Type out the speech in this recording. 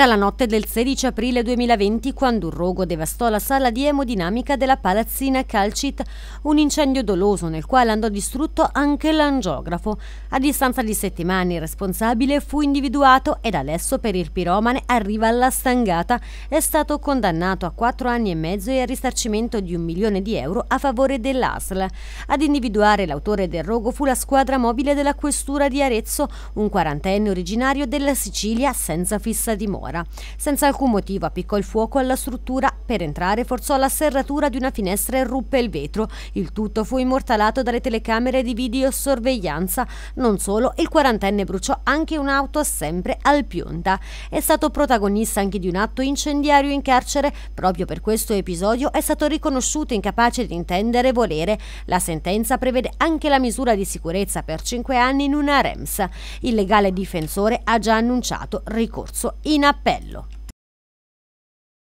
Era la notte del 16 aprile 2020 quando un rogo devastò la sala di emodinamica della palazzina Calcit, un incendio doloso nel quale andò distrutto anche l'angiografo. A distanza di settimane il responsabile fu individuato ed adesso per il piromane arriva alla stangata. È stato condannato a quattro anni e mezzo e a risarcimento di un milione di euro a favore dell'ASL. Ad individuare l'autore del rogo fu la squadra mobile della questura di Arezzo, un quarantenne originario della Sicilia senza fissa dimora un'ora. Senza alcun motivo appiccò il fuoco alla struttura per entrare forzò la serratura di una finestra e ruppe il vetro. Il tutto fu immortalato dalle telecamere di videosorveglianza. Non solo, il quarantenne bruciò anche un'auto sempre al Pionta. È stato protagonista anche di un atto incendiario in carcere. Proprio per questo episodio è stato riconosciuto incapace di intendere e volere. La sentenza prevede anche la misura di sicurezza per 5 anni in una REMS. Il legale difensore ha già annunciato ricorso in appello.